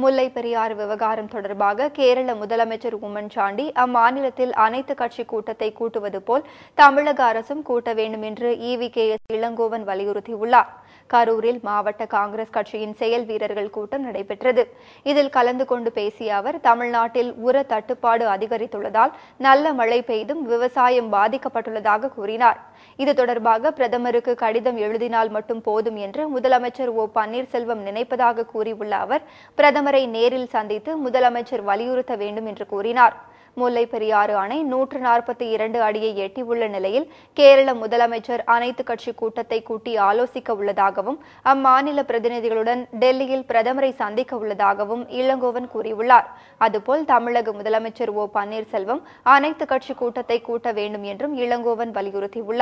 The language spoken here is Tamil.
முல்லை பெரியாறு விவகாரம் தொடர்பாக கேரள முதலமைச்சர் உம்மன் சாண்டி அம்மாநிலத்தில் அனைத்து கட்சி கூட்டத்தை கூட்டுவது போல் தமிழக அரசும் கூட்ட வேண்டும் என்று இவி கே எஸ் இளங்கோவன் வலியுறுத்தியுள்ளார் கரூரில் மாவட்ட காங்கிரஸ் கட்சியின் செயல் வீரர்கள் கூட்டம் நடைபெற்றது இதில் கலந்து கொண்டு பேசிய அவர் தமிழ்நாட்டில் உர தட்டுப்பாடு அதிகரித்துள்ளதால் நல்ல மழை பெய்தும் விவசாயம் பாதிக்கப்பட்டுள்ளதாக கூறினார் இது தொடர்பாக பிரதமருக்கு கடிதம் எழுதினால் மட்டும் போதும் என்று முதலமைச்சர் ஓ பன்னீர்செல்வம் நினைப்பதாக கூறியுள்ள அவர் பிரதமர் பிரதமரை நேரில் சந்தித்து முதலமைச்சர் வலியுறுத்த வேண்டும் என்று கூறினார் முல்லை பெரியாறு அணை நூற்று நாற்பத்தி இரண்டு அடியை எட்டியுள்ள நிலையில் கேரள முதலமைச்சர் அனைத்துக் கட்சி கூட்டத்தை கூட்டி ஆலோசிக்க உள்ளதாகவும் அம்மாநில பிரதிநிதிகளுடன் டெல்லியில் பிரதமரை சந்திக்க உள்ளதாகவும் இளங்கோவன் கூறியுள்ளார் அதுபோல் தமிழக முதலமைச்சர் ஓ பன்னீர்செல்வம் அனைத்துக் கட்சி கூட்டத்தை கூட்ட வேண்டும் என்றும் இளங்கோவன் வலியுறுத்தியுள்ளார்